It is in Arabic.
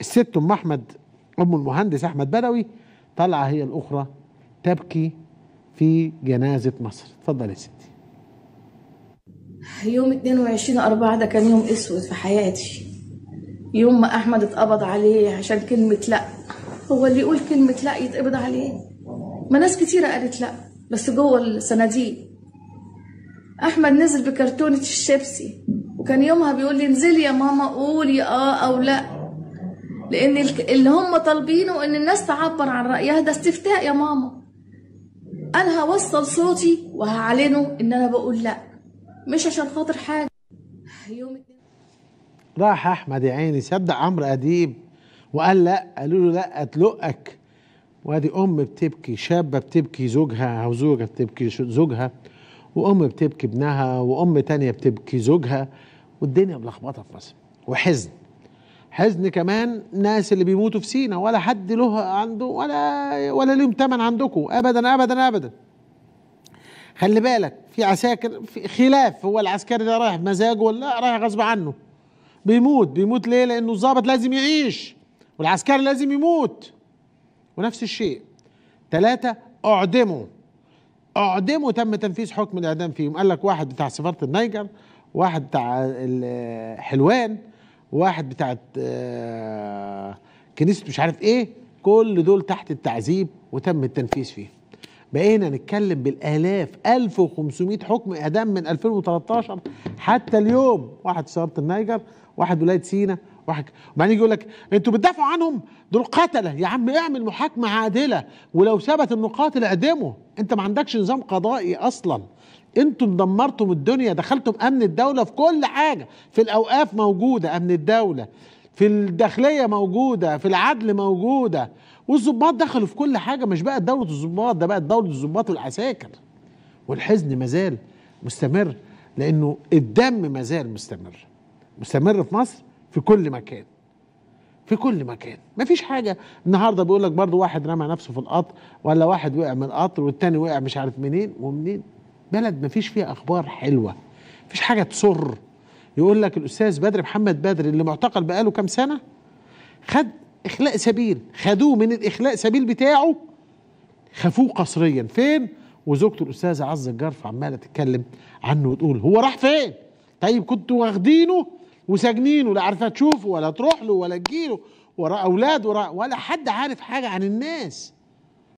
الست ام احمد ام المهندس احمد بدوي طالعه هي الاخرى تبكي في جنازه مصر اتفضلي يا ستي يوم 22 أربعة ده كان يوم اسود في حياتي يوم ما احمد اتقبض عليه عشان كلمه لا هو اللي يقول كلمه لا يتقبض عليه ما ناس كتيره قالت لا بس جوه الصناديق احمد نزل بكرتونه الشيبسي وكان يومها بيقول لي انزلي يا ماما قولي اه او لا لان اللي هم طالبينه ان الناس تعبر عن رايها ده استفتاء يا ماما انا هوصل صوتي وهعلنه ان انا بقول لا مش عشان خاطر حاجه يوم راح احمد يا عيني صدق عمرو اديب وقال لا قالوا له لا اتلقك وادي ام بتبكي شابه بتبكي زوجها او زوجه بتبكي زوجها وام بتبكي ابنها وام تانية بتبكي زوجها والدنيا ملخبطه في مصر وحزن حزن كمان ناس اللي بيموتوا في سينا ولا حد له عنده ولا ولا ليهم تمن عندكم ابدا ابدا ابدا خلي بالك في عساكر في خلاف هو العسكري ده رايح بمزاجه ولا رايح غصب عنه بيموت بيموت ليه لانه الضابط لازم يعيش والعسكري لازم يموت ونفس الشيء ثلاثة اعدموا اعدموا تم تنفيذ حكم الاعدام فيهم قال لك واحد بتاع سفارة النيجر واحد بتاع حلوان واحد بتاع آه، كنيسه مش عارف ايه كل دول تحت التعذيب وتم التنفيذ فيه بقينا نتكلم بالالاف 1500 حكم اعدام من 2013 حتى اليوم واحد في سهاره النيجر واحد ولايه سينا واحد وبعدين يقول لك انتوا بتدافعوا عنهم دول قتله يا عم اعمل محاكمه عادله ولو ثبت انه قاتل اعدمه انت ما عندكش نظام قضائي اصلا انتوا دمرتم الدنيا دخلتم امن الدوله في كل حاجه في الاوقاف موجوده امن الدوله في الداخليه موجوده في العدل موجوده والظباط دخلوا في كل حاجه مش بقى دوله الظباط ده بقى دوله الظباط والعساكر والحزن مازال مستمر لانه الدم مازال مستمر مستمر في مصر في كل مكان في كل مكان مفيش حاجة النهاردة بيقول لك برضو واحد رمى نفسه في القطر ولا واحد وقع من القطر والتاني وقع مش عارف منين ومنين بلد مفيش فيها أخبار حلوة مفيش حاجة تسر يقول لك الأستاذ بدر محمد بدر اللي معتقل بقاله كام سنة خد إخلاء سبيل خدوه من الإخلاء سبيل بتاعه خفوه قصريا فين وزوجته الأستاذة عز الجرف عمالة تتكلم عنه وتقول هو راح فين طيب كنتوا واخدينه وساجنينه لا عارفه تشوفه ولا تروح له ولا تجيله ورا اولاد ورا ولا حد عارف حاجه عن الناس